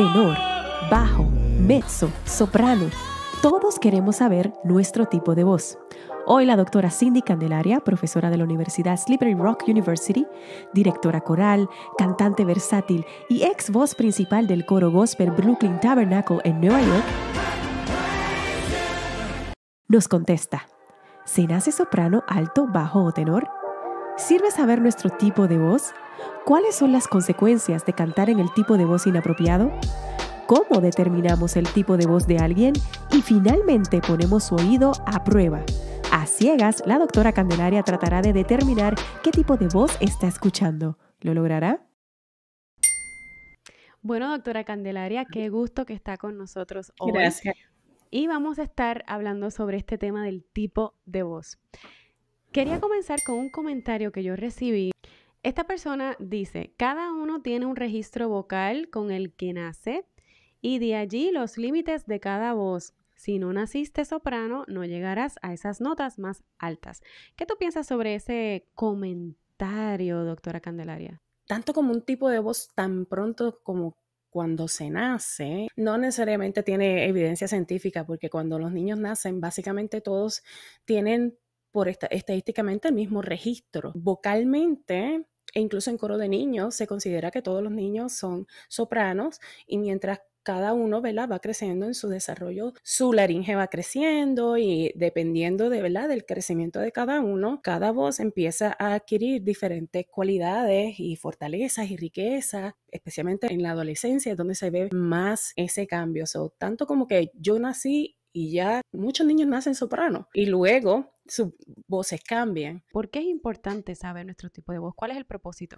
tenor, bajo, mezzo, soprano. Todos queremos saber nuestro tipo de voz. Hoy la doctora Cindy Candelaria, profesora de la Universidad Slippery Rock University, directora coral, cantante versátil y ex voz principal del coro gospel Brooklyn Tabernacle en Nueva York, nos contesta, ¿se nace soprano, alto, bajo o tenor? ¿Sirve saber nuestro tipo de voz? ¿Cuáles son las consecuencias de cantar en el tipo de voz inapropiado? ¿Cómo determinamos el tipo de voz de alguien? Y finalmente ponemos su oído a prueba. A ciegas, la doctora Candelaria tratará de determinar qué tipo de voz está escuchando. ¿Lo logrará? Bueno, doctora Candelaria, qué gusto que está con nosotros hoy. Gracias. Y vamos a estar hablando sobre este tema del tipo de voz. Quería comenzar con un comentario que yo recibí. Esta persona dice, cada uno tiene un registro vocal con el que nace y de allí los límites de cada voz. Si no naciste soprano, no llegarás a esas notas más altas. ¿Qué tú piensas sobre ese comentario, doctora Candelaria? Tanto como un tipo de voz tan pronto como cuando se nace, no necesariamente tiene evidencia científica, porque cuando los niños nacen, básicamente todos tienen por esta, estadísticamente el mismo registro. Vocalmente, e incluso en coro de niños, se considera que todos los niños son sopranos y mientras cada uno ¿verdad? va creciendo en su desarrollo, su laringe va creciendo y dependiendo de, ¿verdad? del crecimiento de cada uno, cada voz empieza a adquirir diferentes cualidades y fortalezas y riquezas, especialmente en la adolescencia donde se ve más ese cambio. tanto como que yo nací y ya muchos niños nacen soprano y luego sus voces cambian. ¿Por qué es importante saber nuestro tipo de voz? ¿Cuál es el propósito?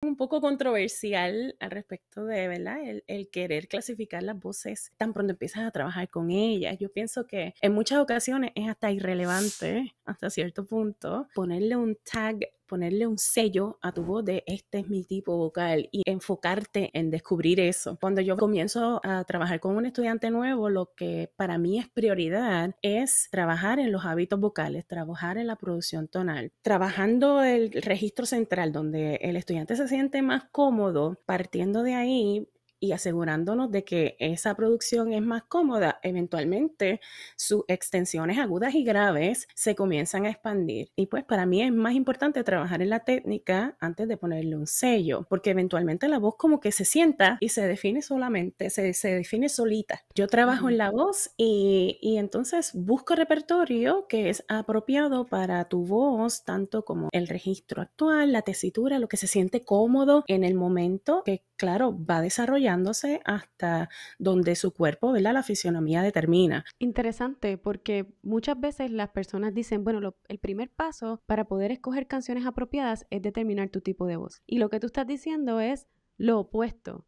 un poco controversial al respecto de, ¿verdad? El, el, querer clasificar las voces tan pronto empiezas a trabajar con ellas. Yo pienso que en muchas ocasiones es hasta irrelevante, hasta cierto punto, ponerle un tag ponerle un sello a tu voz de este es mi tipo vocal y enfocarte en descubrir eso. Cuando yo comienzo a trabajar con un estudiante nuevo, lo que para mí es prioridad es trabajar en los hábitos vocales, trabajar en la producción tonal, trabajando el registro central donde el estudiante se siente más cómodo, partiendo de ahí y asegurándonos de que esa producción es más cómoda, eventualmente sus extensiones agudas y graves se comienzan a expandir. Y pues para mí es más importante trabajar en la técnica antes de ponerle un sello, porque eventualmente la voz como que se sienta y se define solamente, se, define solita. Yo trabajo en la voz y, y entonces busco repertorio que es apropiado para tu voz, tanto como el registro actual, la tesitura, lo que se siente cómodo en el momento que claro, va desarrollándose hasta donde su cuerpo, ¿verdad? La fisionomía determina. Interesante, porque muchas veces las personas dicen, bueno, el primer paso para poder escoger canciones apropiadas es determinar tu tipo de voz. Y lo que tú estás diciendo es lo opuesto.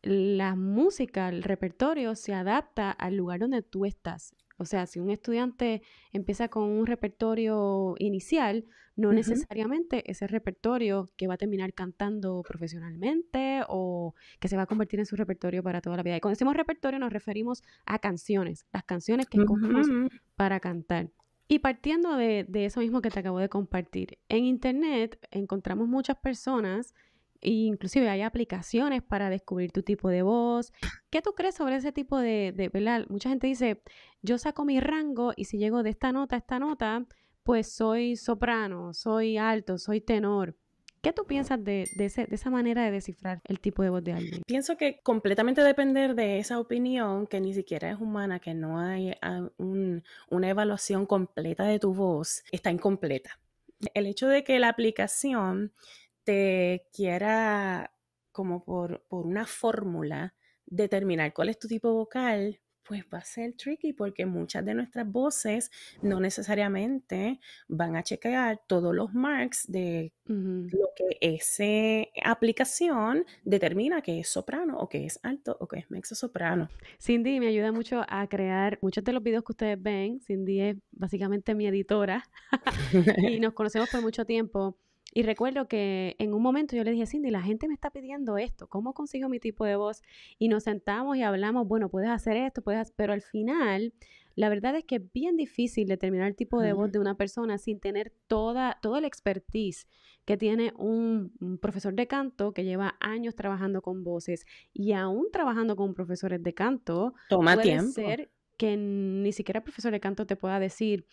La música, el repertorio se adapta al lugar donde tú estás. O sea, si un estudiante empieza con un repertorio inicial, no necesariamente ese repertorio que va a terminar cantando profesionalmente o que se va a convertir en su repertorio para toda la vida. Y cuando decimos repertorio nos referimos a canciones, las canciones que escogemos para cantar. Y partiendo de, de eso mismo que te acabo de compartir, en Internet encontramos muchas personas inclusive hay aplicaciones para descubrir tu tipo de voz. ¿Qué tú crees sobre ese tipo de, de, Mucha gente dice, yo saco mi rango y si llego de esta nota a esta nota, pues soy soprano, soy alto, soy tenor. ¿Qué tú piensas de, esa manera de descifrar el tipo de voz de alguien? Pienso que completamente depender de esa opinión que ni siquiera es humana, que no hay ah, una evaluación completa de tu voz, está incompleta. El hecho de que la aplicación te quiera como por, una fórmula determinar cuál es tu tipo vocal, pues va a ser tricky porque muchas de nuestras voces no necesariamente van a chequear todos los marks de lo que esa aplicación determina que es soprano o que es alto o que es mezzo soprano. Cindy me ayuda mucho a crear muchos de los videos que ustedes ven. Cindy es básicamente mi editora y nos conocemos por mucho tiempo. Y recuerdo que en un momento yo le dije, Cindy, la gente me está pidiendo esto, ¿cómo consigo mi tipo de voz? Y nos sentamos y hablamos, bueno, puedes hacer esto, puedes hacer... pero al final... La verdad es que es bien difícil determinar el tipo de voz de una persona sin tener toda, todo el expertise que tiene un, profesor de canto que lleva años trabajando con voces y aún trabajando con profesores de canto. Toma puede Ser que ni siquiera el profesor de canto te pueda decir,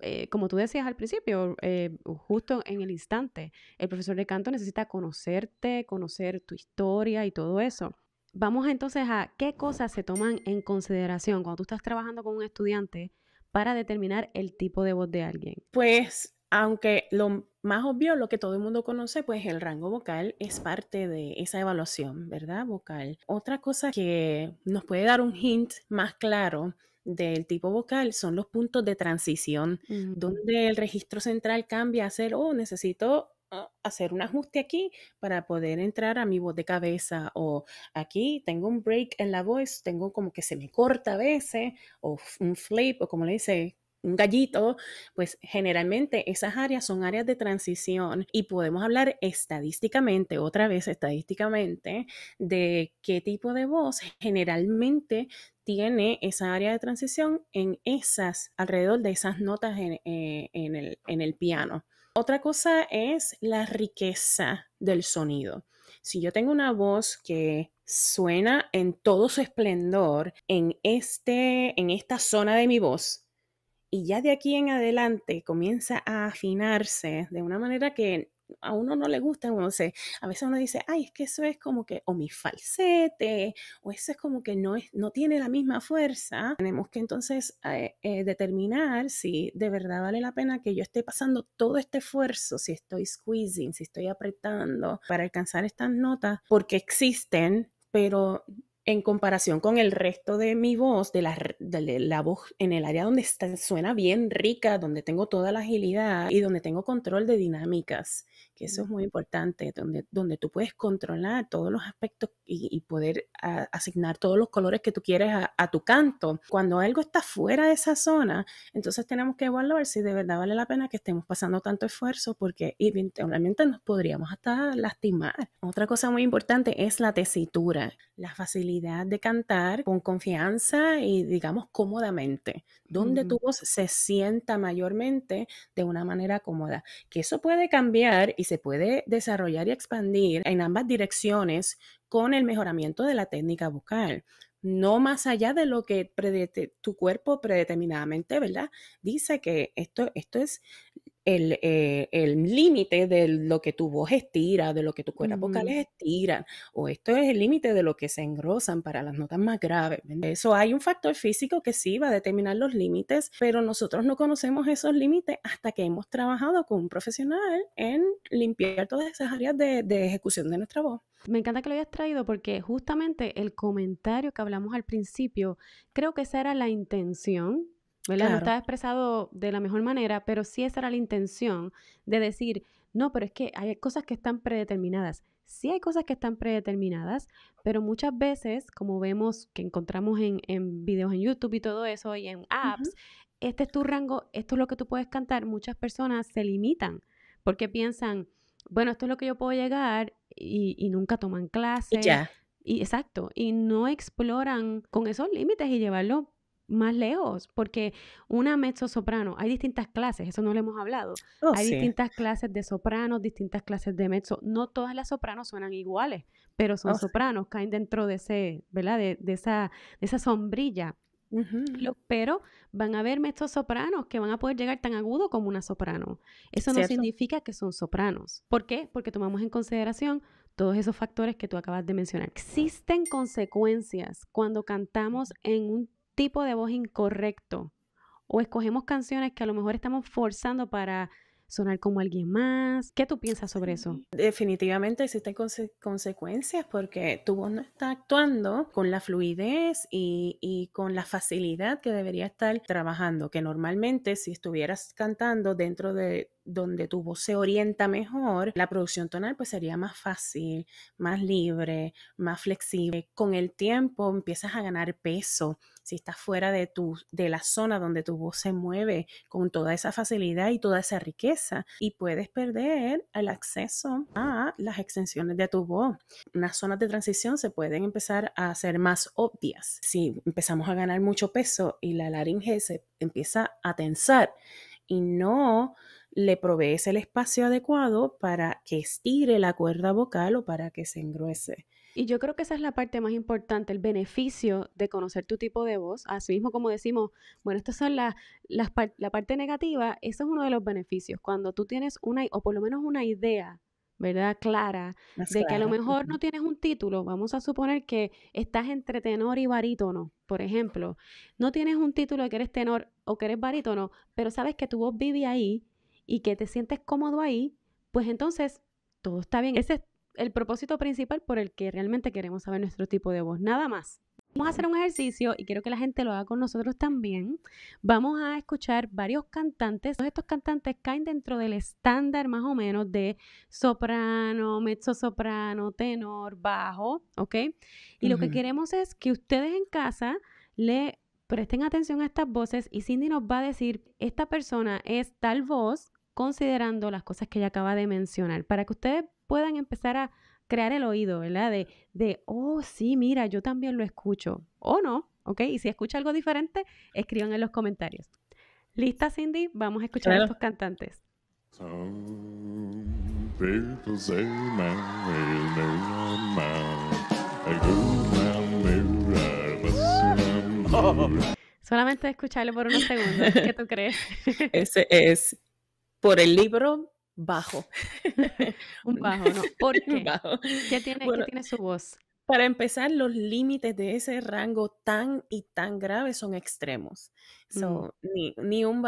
eh, como tú decías al principio, eh, justo en el instante, el profesor de canto necesita conocerte, conocer tu historia y todo eso. Vamos entonces a qué cosas se toman en consideración cuando tú estás trabajando con un estudiante para determinar el tipo de voz de alguien. Pues, aunque lo más obvio, lo que todo el mundo conoce, pues el rango vocal es parte de esa evaluación, ¿verdad? Vocal. Otra cosa que nos puede dar un hint más claro del tipo vocal son los puntos de transición, donde el registro central cambia a ser, oh, necesito ah, hacer un ajuste aquí para poder entrar a mi voz de cabeza o aquí tengo un break en la voz, tengo como que se me corta a veces o un flip o como le dice, un gallito, pues generalmente esas áreas son áreas de transición y podemos hablar estadísticamente, otra vez estadísticamente, de qué tipo de voz generalmente tiene esa área de transición en esas, alrededor de esas notas en, eh, el, en el piano. Otra cosa es la riqueza del sonido. Si yo tengo una voz que suena en todo su esplendor en, este, en esta zona de mi voz, y ya de aquí en adelante comienza a afinarse de una manera que a uno no le gusta, a veces uno dice, ay, es que eso es como que, o mi falsete, o eso es como que no, es, no tiene la misma fuerza. Tenemos que entonces eh, eh, determinar si de verdad vale la pena que yo esté pasando todo este esfuerzo, si estoy squeezing, si estoy apretando para alcanzar estas notas, porque existen, pero en comparación con el resto de mi voz, de la, de la voz en el área donde suena bien rica, donde tengo toda la agilidad y donde tengo control de dinámicas que eso es muy importante, donde, donde tú puedes controlar todos los aspectos y, poder ah, asignar todos los colores que tú quieres a, tu canto. Cuando algo está fuera de esa zona, entonces tenemos que evaluar si de verdad vale la pena que estemos pasando tanto esfuerzo porque eventualmente nos podríamos hasta lastimar. Otra cosa muy importante es la tesitura, la facilidad de cantar con confianza y digamos cómodamente, donde tu voz se sienta mayormente de una manera cómoda, que eso puede cambiar y se puede desarrollar y expandir en ambas direcciones con el mejoramiento de la técnica vocal no más allá de lo que tu cuerpo predeterminadamente, ¿verdad? Dice que esto, esto es eh, el límite de lo que tu voz estira, de lo que tu cuerdas vocal estira, vocales estiran, o esto es el límite de lo que se engrosan para las notas más graves. Eso hay un factor físico que sí va a determinar los límites, pero nosotros no conocemos esos límites hasta que hemos trabajado con un profesional en limpiar todas esas áreas de, de ejecución de nuestra voz. Me encanta que lo hayas traído porque justamente el comentario que hablamos al principio, creo que esa era la intención no estaba expresado de la mejor manera, pero sí esa era la intención de decir, no, pero es que hay cosas que están predeterminadas. Sí hay cosas que están predeterminadas, pero muchas veces, como vemos que encontramos en, en videos en YouTube y todo eso, y en apps, este es tu rango, esto es lo que tú puedes cantar, muchas personas se limitan porque piensan, bueno, esto es lo que yo puedo llegar y, y nunca toman clases. ya. Y, exacto, y no exploran con esos límites y llevarlo más lejos, porque una mezzo soprano, hay distintas clases, eso no lo hemos hablado. Oh, hay distintas clases de sopranos, distintas clases de mezzo. No todas las sopranos suenan iguales, pero son oh, sopranos, caen dentro de ese, ¿verdad? De, esa, de esa sombrilla. Pero van a haber mezzo sopranos que van a poder llegar tan agudo como una soprano. Eso no significa que son sopranos. ¿Por qué? Porque tomamos en consideración todos esos factores que tú acabas de mencionar. Existen consecuencias cuando cantamos en un tipo de voz incorrecto o escogemos canciones que a lo mejor estamos forzando para sonar como alguien más. ¿Qué tú piensas sobre eso? Definitivamente existen consecuencias porque tu voz no está actuando con la fluidez y, y, con la facilidad que debería estar trabajando, que normalmente si estuvieras cantando dentro de donde tu voz se orienta mejor, la producción tonal pues sería más fácil, más libre, más flexible. Con el tiempo empiezas a ganar peso si estás fuera de, tu, de la zona donde tu voz se mueve con toda esa facilidad y toda esa riqueza y puedes perder el acceso a las extensiones de tu voz. las zonas de transición se pueden empezar a hacer más obvias. Si empezamos a ganar mucho peso y la laringe se empieza a tensar y no le provees el espacio adecuado para que estire la cuerda vocal o para que se engruese. Y yo creo que esa es la parte más importante, el beneficio de conocer tu tipo de voz. Así mismo como decimos, bueno, estas son las, la parte negativa, eso es uno de los beneficios. Cuando tú tienes una, o por lo menos una idea ¿verdad? Clara, de que a lo mejor no tienes un título, vamos a suponer que estás entre tenor y barítono, por ejemplo, no tienes un título de que eres tenor o que eres barítono, pero sabes que tu voz vive ahí y que te sientes cómodo ahí, pues entonces todo está bien. Ese es el propósito principal por el que realmente queremos saber nuestro tipo de voz, nada más. Vamos a hacer un ejercicio y quiero que la gente lo haga con nosotros también. Vamos a escuchar varios cantantes. Todos estos cantantes caen dentro del estándar más o menos de soprano, mezzo-soprano, tenor, bajo, ¿ok? Y lo que queremos es que ustedes en casa le presten atención a estas voces y Cindy nos va a decir, esta persona es tal voz, considerando las cosas que ella acaba de mencionar, para que ustedes puedan empezar a crear el oído, ¿verdad? De, de oh, sí, mira, yo también lo escucho, o no, ¿ok? Y si escucha algo diferente, escriban en los comentarios. ¿Lista, Cindy? Vamos a escuchar a estos cantantes. Solamente escucharlo por unos segundos, ¿qué tú crees? Ese es por el libro bajo. un bajo, ¿no? ¿Por qué? ¿Qué, tiene, su voz? Para empezar, los límites de ese rango tan y tan grave son extremos. Mm. So, ni, ni, un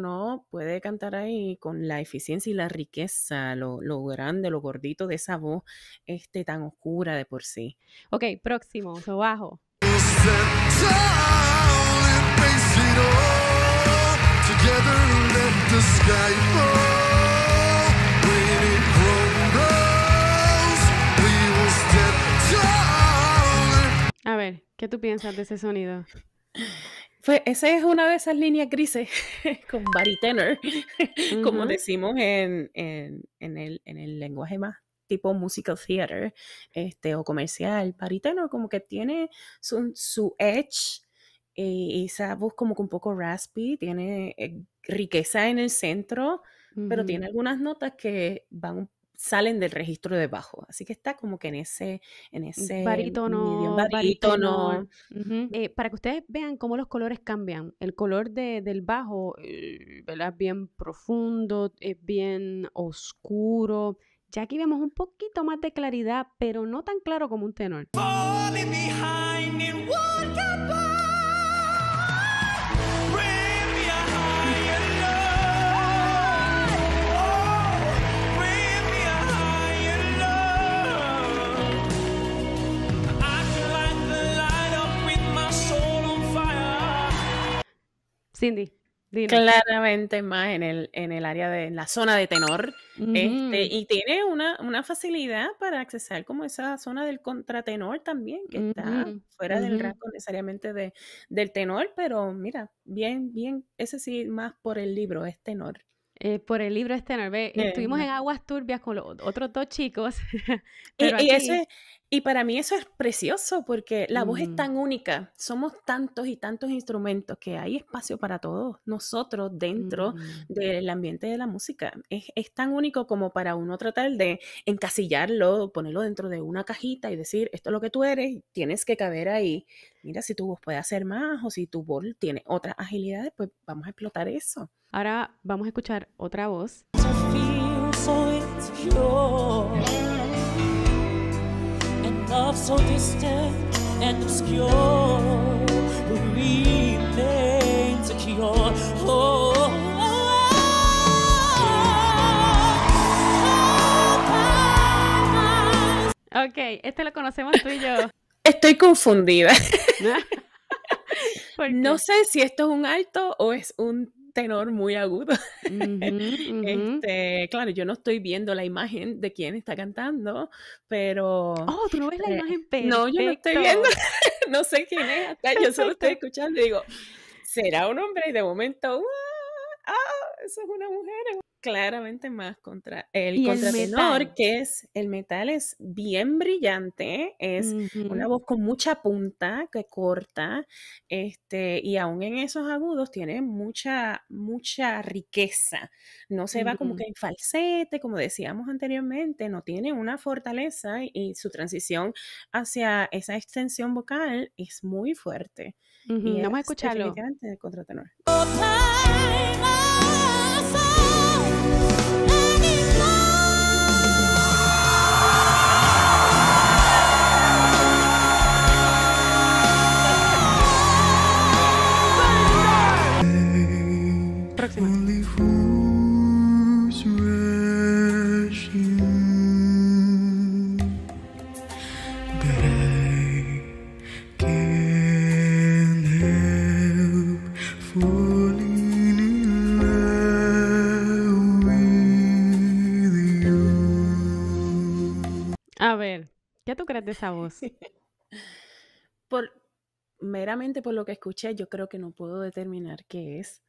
no puede cantar ahí con la eficiencia y la riqueza, lo, lo, grande, lo gordito de esa voz este, tan oscura de por sí. Ok, próximo, bajo. tú piensas de ese sonido? Pues esa es una de esas líneas grises con baritenor, Tenor, como decimos en, en, el, lenguaje más tipo musical theater este, o comercial. tenor como que tiene su, su edge eh, y esa voz como que un poco raspy, tiene eh, riqueza en el centro, pero tiene algunas notas que van salen del registro de bajo. Así que está como que en ese, en mm, ese barítono. Eh, para que ustedes vean cómo los colores cambian. El color de, del bajo es eh, bien profundo, es bien oscuro. Ya aquí vemos un poquito más de claridad, pero no tan claro como un tenor. Cindy. Claramente más en el, en el área de la zona de tenor. este, y tiene una, facilidad para accesar como esa zona del contratenor también, que está fuera del rango necesariamente de, del tenor, pero mira, bien, bien, ese sí más por el libro, es tenor. Eh, por el libro este, Estuvimos en aguas turbias con los otros dos chicos. y, para mí eso es precioso porque la voz es mm. tan única. Somos tantos y tantos instrumentos que hay espacio para todos nosotros dentro mm. del ambiente de la música. Es, es, tan único como para uno tratar de encasillarlo, ponerlo dentro de una cajita y decir, esto es lo que tú eres, tienes que caber ahí. Mira, si tu voz puede hacer más o si tu voz tiene otras agilidades, pues vamos a explotar eso. Ahora vamos a escuchar otra voz. Ok, este lo conocemos tú y yo. Estoy confundida. no sé si esto es un alto o es un tenor muy agudo. Este, claro, yo no estoy viendo la imagen de quién está cantando, pero... Oh, tú no ves la eh, imagen, perfecto. No, yo no estoy viendo, no sé quién es, yo solo estoy escuchando y digo, será un hombre y de momento, ¡ah! una mujer. Claramente más contra el contratenor, que es el metal, es bien brillante, es una voz con mucha punta que corta, este, y aún en esos agudos tiene mucha, mucha riqueza. No se va como que en falsete, como decíamos anteriormente, no tiene una fortaleza y, su transición hacia esa extensión vocal es muy fuerte. y Vamos a escucharlo. Gracias a vos? por, meramente por lo que escuché, yo creo que no puedo determinar qué es.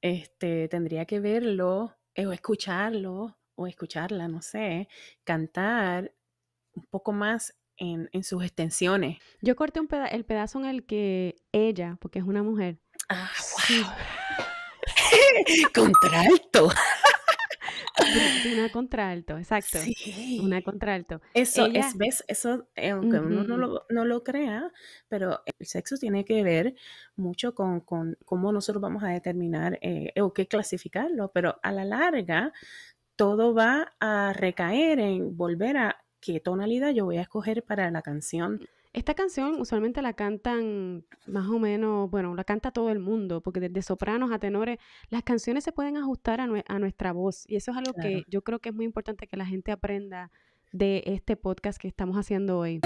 Este, tendría que verlo eh, o escucharlo o escucharla, no sé, cantar un poco más en, sus extensiones. Yo corté un el pedazo en el que ella, porque es una mujer. Ah, Contralto. Una contralto, exacto. Una contralto. Eso es, eso, eh, aunque uno no lo, crea, pero el sexo tiene que ver mucho con, con cómo nosotros vamos a determinar eh, o qué clasificarlo, pero a la larga todo va a recaer en volver a qué tonalidad yo voy a escoger para la canción. Esta canción usualmente la cantan más o menos, bueno, la canta todo el mundo, porque desde sopranos a tenores, las canciones se pueden ajustar a, nuestra voz. Y eso es algo que yo creo que es muy importante que la gente aprenda de este podcast que estamos haciendo hoy.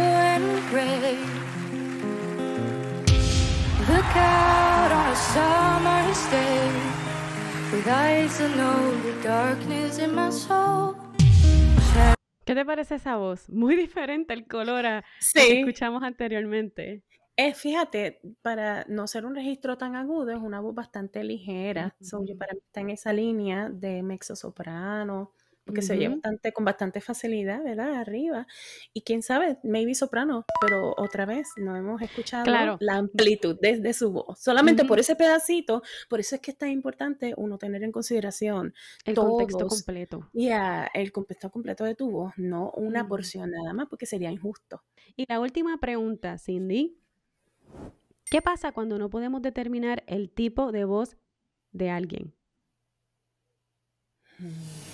¿Qué te parece esa voz? Muy diferente el color a que escuchamos anteriormente. Eh, fíjate, para no ser un registro tan agudo, es una voz bastante ligera. para mí está en esa línea de mezzo soprano, porque se oye bastante, con bastante facilidad, ¿verdad? Arriba. Y quién sabe, maybe soprano, pero otra vez no hemos escuchado la amplitud desde su voz. Solamente por ese pedacito, por eso es que es tan importante uno tener en consideración el contexto completo. el contexto completo de tu voz, no una porción nada más, porque sería injusto. Y la última pregunta, Cindy. ¿Qué pasa cuando no podemos determinar el tipo de voz de alguien? Mm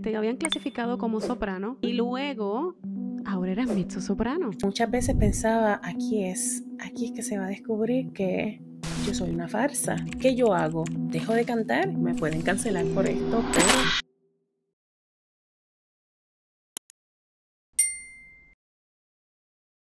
te habían clasificado como soprano y luego ahora eras mezzo soprano. Muchas veces pensaba, aquí es, aquí es que se va a descubrir que yo soy una farsa. ¿Qué yo hago? ¿Dejo de cantar? Me pueden cancelar por esto, pero